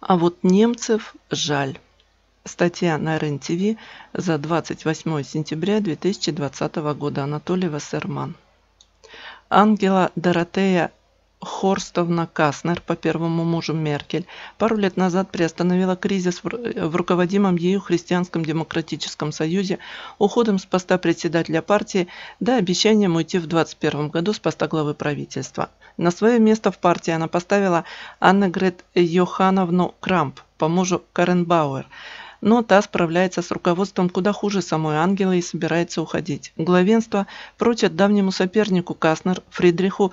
А вот немцев жаль. Статья на РЕН-ТВ за 28 сентября 2020 года. Анатолий Вассерман. Ангела Доротея Хорстовна Каснер по первому мужу Меркель пару лет назад приостановила кризис в руководимом ею Христианском демократическом союзе уходом с поста председателя партии до обещания уйти в 2021 году с поста главы правительства. На свое место в партии она поставила Анна Грет Йохановну Крамп по мужу Карен Бауэр, но та справляется с руководством куда хуже самой Ангелы и собирается уходить. Главенство прочат давнему сопернику Каснер Фридриху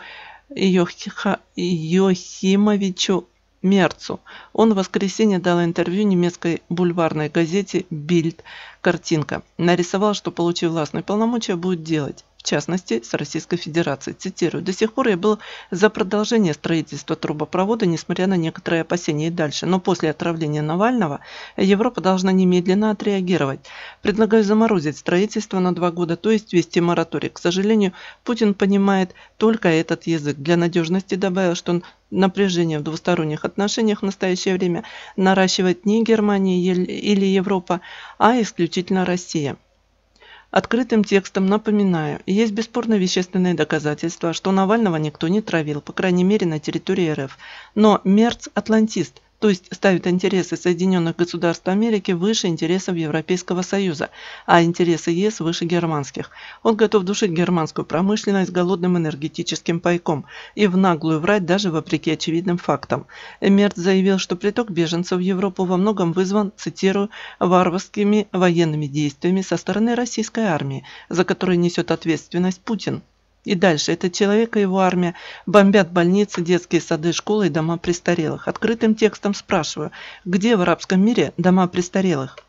Йохтиха Йохимовичу Мерцу. Он в воскресенье дал интервью немецкой бульварной газете «Бильд. Картинка». Нарисовал, что, получив властные полномочия, будет делать в частности, с Российской Федерацией. Цитирую. «До сих пор я был за продолжение строительства трубопровода, несмотря на некоторые опасения и дальше. Но после отравления Навального Европа должна немедленно отреагировать. Предлагаю заморозить строительство на два года, то есть вести мораторий. К сожалению, Путин понимает только этот язык. Для надежности добавил, что напряжение в двусторонних отношениях в настоящее время наращивает не Германия или Европа, а исключительно Россия». Открытым текстом напоминаю, есть бесспорно вещественные доказательства, что Навального никто не травил, по крайней мере на территории РФ. Но Мерц – атлантист, то есть ставит интересы Соединенных Государств Америки выше интересов Европейского Союза, а интересы ЕС выше германских. Он готов душить германскую промышленность голодным энергетическим пайком и в наглую врать даже вопреки очевидным фактам. Мерц заявил, что приток беженцев в Европу во многом вызван, цитирую, «варварскими военными действиями со стороны российской армии, за которые несет ответственность Путин». И дальше. это человек и его армия бомбят больницы, детские сады, школы и дома престарелых. Открытым текстом спрашиваю, где в арабском мире дома престарелых?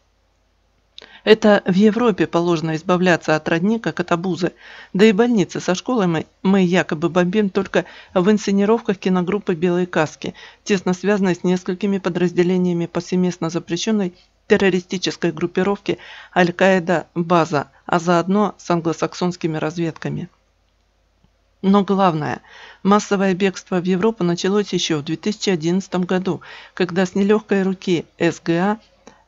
Это в Европе положено избавляться от родника, как от обузы. Да и больницы со школой мы, мы якобы бомбим только в инсценировках киногруппы «Белые каски», тесно связанной с несколькими подразделениями повсеместно запрещенной террористической группировки Аль-Каида «База», а заодно с англосаксонскими разведками. Но главное, массовое бегство в Европу началось еще в 2011 году, когда с нелегкой руки СГА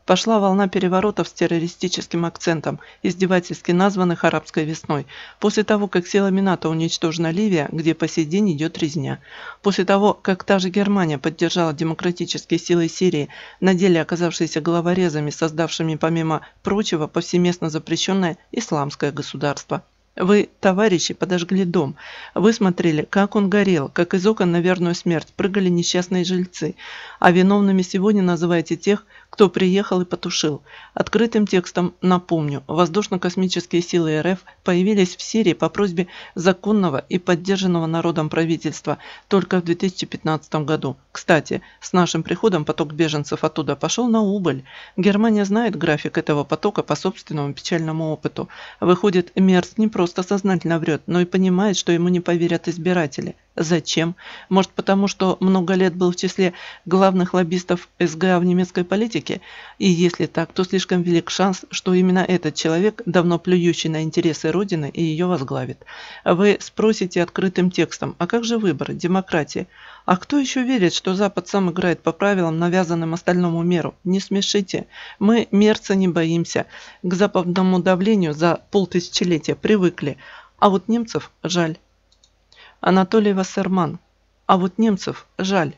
пошла волна переворотов с террористическим акцентом, издевательски названных «Арабской весной», после того, как силами НАТО уничтожена Ливия, где по сей день идет резня, после того, как та же Германия поддержала демократические силы Сирии, на деле оказавшиеся головорезами, создавшими, помимо прочего, повсеместно запрещенное исламское государство. Вы, товарищи, подожгли дом. Вы смотрели, как он горел, как из окон на верную смерть прыгали несчастные жильцы. А виновными сегодня называете тех, кто приехал и потушил. Открытым текстом напомню, воздушно-космические силы РФ появились в Сирии по просьбе законного и поддержанного народом правительства только в 2015 году. Кстати, с нашим приходом поток беженцев оттуда пошел на убыль. Германия знает график этого потока по собственному печальному опыту. Выходит, Мерц не просто сознательно врет, но и понимает, что ему не поверят избиратели. Зачем? Может, потому что много лет был в числе главных лоббистов СГА в немецкой политике? И если так, то слишком велик шанс, что именно этот человек, давно плюющий на интересы Родины, и ее возглавит. Вы спросите открытым текстом, а как же выборы, демократия? А кто еще верит, что Запад сам играет по правилам, навязанным остальному миру? Не смешите. Мы мерца не боимся. К западному давлению за полтысячелетия привыкли. А вот немцев жаль. Анатолий Вассерман. А вот немцев жаль.